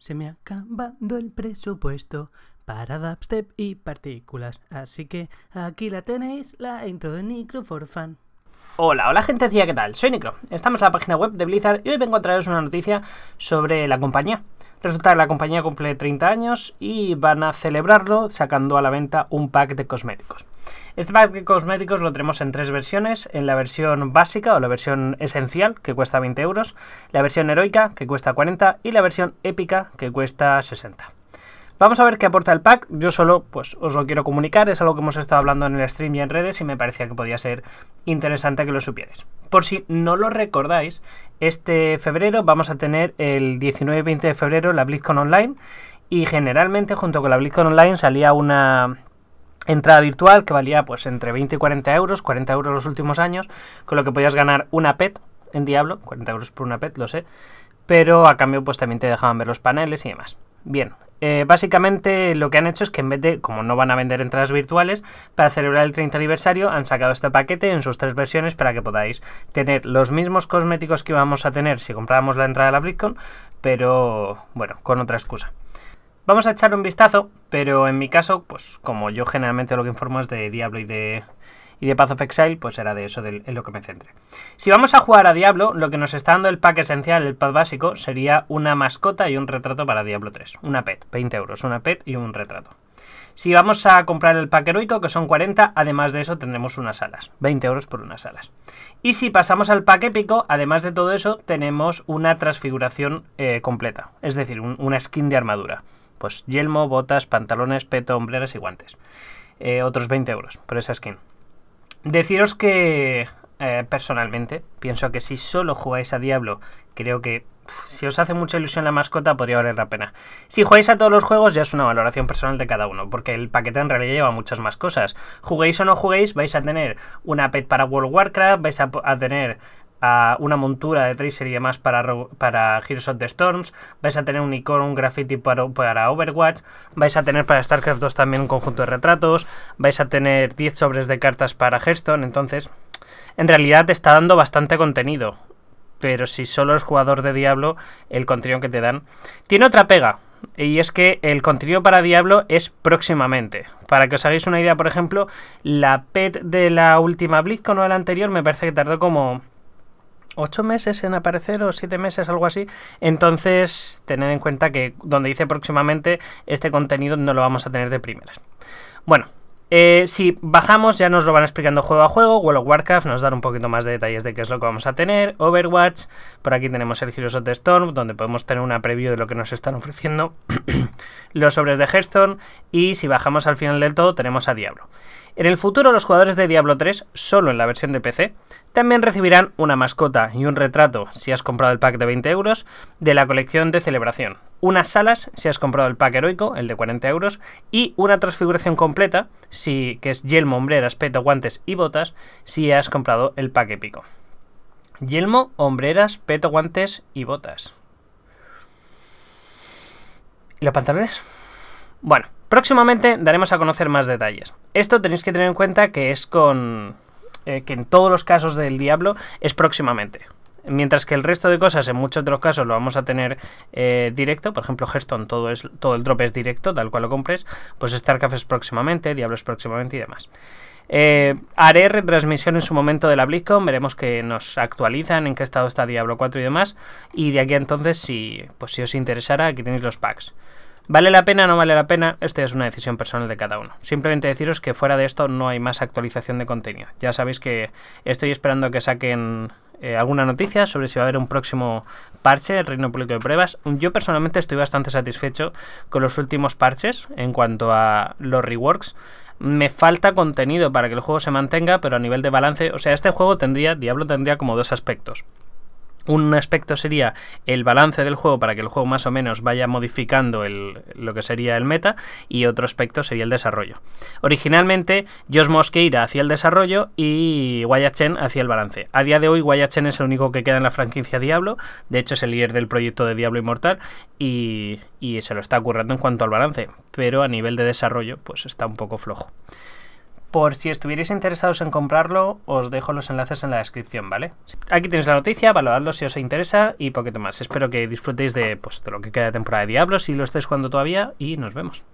Se me ha acabado el presupuesto para dubstep y partículas, así que aquí la tenéis, la intro de Nicro for Hola, hola gente ¿qué tal? Soy Nicro, estamos en la página web de Blizzard y hoy vengo a traeros una noticia sobre la compañía. Resulta que la compañía cumple 30 años y van a celebrarlo sacando a la venta un pack de cosméticos. Este pack de cosméticos lo tenemos en tres versiones, en la versión básica o la versión esencial, que cuesta 20 euros, la versión heroica, que cuesta 40, y la versión épica, que cuesta 60. Vamos a ver qué aporta el pack. Yo solo pues, os lo quiero comunicar, es algo que hemos estado hablando en el stream y en redes y me parecía que podía ser interesante que lo supierais. Por si no lo recordáis, este febrero vamos a tener el 19 20 de febrero la BlizzCon Online y generalmente junto con la BlizzCon Online salía una entrada virtual que valía pues entre 20 y 40 euros, 40 euros los últimos años, con lo que podías ganar una pet en Diablo, 40 euros por una pet, lo sé, pero a cambio pues también te dejaban ver los paneles y demás. Bien, eh, básicamente lo que han hecho es que en vez de, como no van a vender entradas virtuales, para celebrar el 30 aniversario han sacado este paquete en sus tres versiones para que podáis tener los mismos cosméticos que íbamos a tener si comprábamos la entrada de la BlizzCon, pero bueno, con otra excusa. Vamos a echar un vistazo, pero en mi caso, pues como yo generalmente lo que informo es de Diablo y de, de Path of Exile, pues era de eso de, en lo que me centré. Si vamos a jugar a Diablo, lo que nos está dando el pack esencial, el pack básico, sería una mascota y un retrato para Diablo 3. Una pet, 20 euros, una pet y un retrato. Si vamos a comprar el pack heroico, que son 40, además de eso tendremos unas alas, 20 euros por unas alas. Y si pasamos al pack épico, además de todo eso, tenemos una transfiguración eh, completa, es decir, una skin de armadura. Pues yelmo, botas, pantalones, peto, hombreras y guantes. Eh, otros 20 euros por esa skin. Deciros que eh, personalmente pienso que si solo jugáis a Diablo, creo que si os hace mucha ilusión la mascota podría valer la pena. Si jugáis a todos los juegos ya es una valoración personal de cada uno, porque el paquete en realidad lleva muchas más cosas. Juguéis o no juguéis, vais a tener una pet para World Warcraft, vais a tener una montura de Tracer y demás para, para Heroes of the Storms, vais a tener un icono, un graffiti para, Overwatch, vais a tener para StarCraft 2 también un conjunto de retratos, vais a tener 10 sobres de cartas para Hearthstone, entonces en realidad te está dando bastante contenido, pero si solo es jugador de Diablo, el contenido que te dan tiene otra pega, y es que el contenido para Diablo es próximamente. Para que os hagáis una idea, por ejemplo, la pet de la última BlizzCon o de la anterior me parece que tardó como 8 meses en aparecer o siete meses, algo así. Entonces, tened en cuenta que donde dice próximamente, este contenido no lo vamos a tener de primeras. Bueno, eh, si bajamos, ya nos lo van explicando juego a juego. World of Warcraft nos dará un poquito más de detalles de qué es lo que vamos a tener. Overwatch, por aquí tenemos el Heroes of the Storm, donde podemos tener una preview de lo que nos están ofreciendo. los sobres de Hearthstone y si bajamos al final del todo tenemos a Diablo. En el futuro los jugadores de Diablo 3, solo en la versión de PC, también recibirán una mascota y un retrato si has comprado el pack de 20 euros de la colección de celebración, unas salas si has comprado el pack heroico, el de 40 euros, y una transfiguración completa, si, que es yelmo, hombreras, peto, guantes y botas, si has comprado el pack épico. Yelmo, hombreras, peto, guantes y botas. ¿Y los pantalones? Bueno, próximamente daremos a conocer más detalles. Esto tenéis que tener en cuenta que es con... Eh, que en todos los casos del Diablo es próximamente. Mientras que el resto de cosas en muchos otros casos lo vamos a tener eh, directo, por ejemplo Hearthstone todo, es, todo el drop es directo, tal cual lo compres, pues StarCraft es próximamente, Diablo es próximamente y demás. Eh, haré retransmisión en su momento de la BlizzCon, veremos que nos actualizan, en qué estado está Diablo 4 y demás. Y de aquí a entonces, si, pues si os interesara, aquí tenéis los packs. ¿Vale la pena o no vale la pena? Esto es una decisión personal de cada uno. Simplemente deciros que fuera de esto no hay más actualización de contenido. Ya sabéis que estoy esperando que saquen eh, alguna noticia sobre si va a haber un próximo parche del Reino Público de Pruebas. Yo personalmente estoy bastante satisfecho con los últimos parches en cuanto a los reworks me falta contenido para que el juego se mantenga, pero a nivel de balance, o sea, este juego tendría, Diablo tendría como dos aspectos. Un aspecto sería el balance del juego para que el juego más o menos vaya modificando el, lo que sería el meta y otro aspecto sería el desarrollo. Originalmente Josh Mosqueira hacía el desarrollo y Guayachen Chen hacía el balance. A día de hoy Wyatt Chen es el único que queda en la franquicia Diablo, de hecho es el líder del proyecto de Diablo Inmortal y, y se lo está currando en cuanto al balance, pero a nivel de desarrollo pues está un poco flojo. Por si estuvierais interesados en comprarlo, os dejo los enlaces en la descripción, ¿vale? Aquí tenéis la noticia, valoradlo si os interesa y poquito más. Espero que disfrutéis de, pues, lo que queda de temporada de Diablos, y lo estáis jugando todavía, y nos vemos.